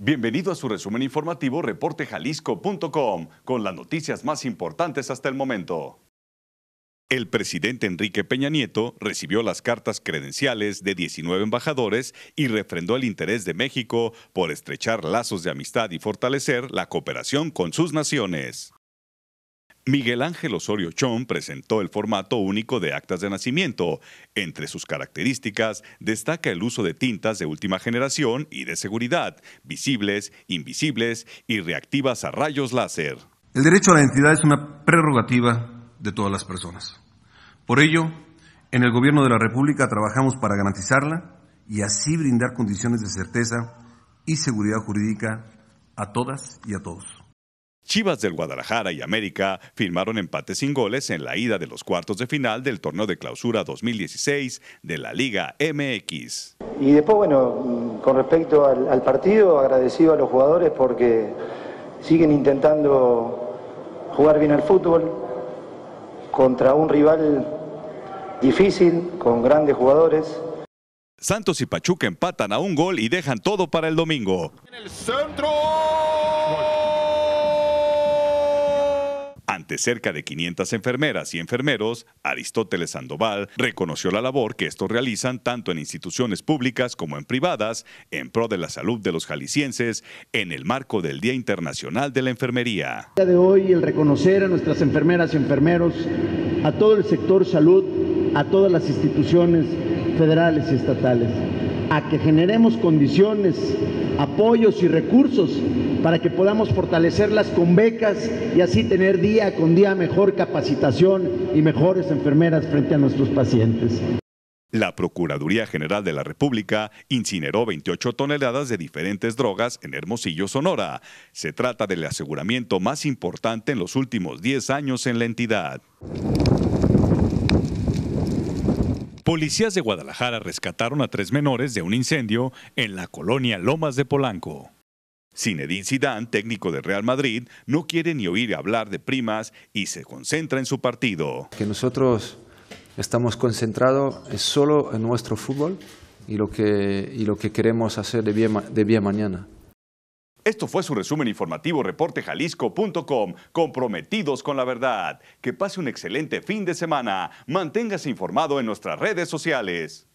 Bienvenido a su resumen informativo reportejalisco.com con las noticias más importantes hasta el momento. El presidente Enrique Peña Nieto recibió las cartas credenciales de 19 embajadores y refrendó el interés de México por estrechar lazos de amistad y fortalecer la cooperación con sus naciones. Miguel Ángel Osorio Chón presentó el formato único de actas de nacimiento. Entre sus características destaca el uso de tintas de última generación y de seguridad, visibles, invisibles y reactivas a rayos láser. El derecho a la identidad es una prerrogativa de todas las personas. Por ello, en el Gobierno de la República trabajamos para garantizarla y así brindar condiciones de certeza y seguridad jurídica a todas y a todos. Chivas del Guadalajara y América firmaron empate sin goles en la ida de los cuartos de final del torneo de clausura 2016 de la Liga MX. Y después, bueno, con respecto al, partido, agradecido a los jugadores porque siguen intentando jugar bien al fútbol contra un rival difícil, con grandes jugadores. Santos y Pachuca empatan a un gol y dejan todo para el domingo. En el centro. cerca de 500 enfermeras y enfermeros, Aristóteles Sandoval reconoció la labor que estos realizan tanto en instituciones públicas como en privadas en pro de la salud de los jaliscienses en el marco del Día Internacional de la Enfermería. El día de hoy el reconocer a nuestras enfermeras y enfermeros, a todo el sector salud, a todas las instituciones federales y estatales, a que generemos condiciones, apoyos y recursos para que podamos fortalecerlas con becas y así tener día con día mejor capacitación y mejores enfermeras frente a nuestros pacientes. La Procuraduría General de la República incineró 28 toneladas de diferentes drogas en Hermosillo, Sonora. Se trata del aseguramiento más importante en los últimos 10 años en la entidad. Policías de Guadalajara rescataron a tres menores de un incendio en la colonia Lomas de Polanco. Zinedine Zidane, técnico de Real Madrid, no quiere ni oír hablar de primas y se concentra en su partido. Que nosotros estamos concentrados solo en nuestro fútbol y lo que, y lo que queremos hacer de bien, de bien mañana. Esto fue su resumen informativo reportejalisco.com. Comprometidos con la verdad. Que pase un excelente fin de semana. Manténgase informado en nuestras redes sociales.